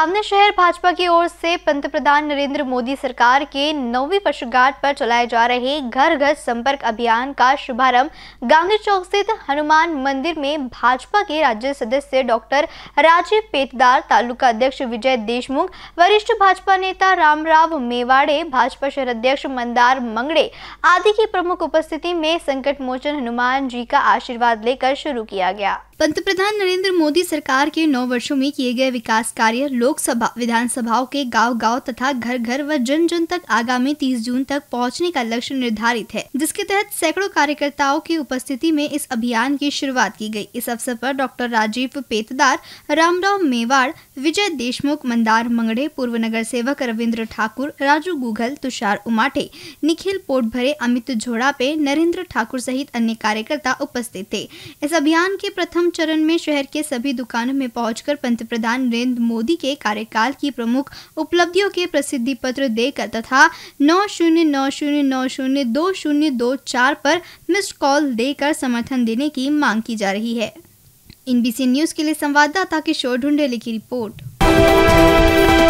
सामने शहर भाजपा की ओर से पंत प्रधान नरेंद्र मोदी सरकार के नौवीं वर्षगांठ पर चलाए जा रहे घर घर संपर्क अभियान का शुभारंभ गांधी चौक स्थित हनुमान मंदिर में भाजपा के राज्य सदस्य डॉक्टर राजीव पेतदार तालुका अध्यक्ष विजय देशमुख वरिष्ठ भाजपा नेता रामराव मेवाड़े भाजपा शहर अध्यक्ष मंदार मंगड़े आदि की प्रमुख उपस्थिति में संकट मोचन हनुमान जी का आशीर्वाद लेकर शुरू किया गया पंत प्रधान नरेंद्र मोदी सरकार के नौ वर्षों में किए गए विकास कार्य लोग लोकसभा विधानसभाओं के गांव गांव तथा घर घर व जन जन तक आगामी तीस जून तक पहुंचने का लक्ष्य निर्धारित है जिसके तहत सैकड़ों कार्यकर्ताओं की उपस्थिति में इस अभियान की शुरुआत की गई इस अवसर पर डॉक्टर राजीव पेतदार रामराव मेवाड़ विजय देशमुख मंदार मंगड़े पूर्व नगर सेवक रविन्द्र ठाकुर राजू गुघल तुषार उमाटे निखिल पोटभरे अमित झोड़ापे नरेंद्र ठाकुर सहित अन्य कार्यकर्ता उपस्थित थे इस अभियान के प्रथम चरण में शहर के सभी दुकानों में पहुंचकर पंत प्रधान नरेंद्र मोदी के कार्यकाल की प्रमुख उपलब्धियों के प्रसिद्धि पत्र देकर तथा नौ शून्य नौ शून्य नौ शून्य दो शून्य दो चार पर मिस्ड कॉल देकर समर्थन देने की मांग की जा रही है इनबीसी न्यूज के लिए संवाददाता किशोर ढूंढे लिखी रिपोर्ट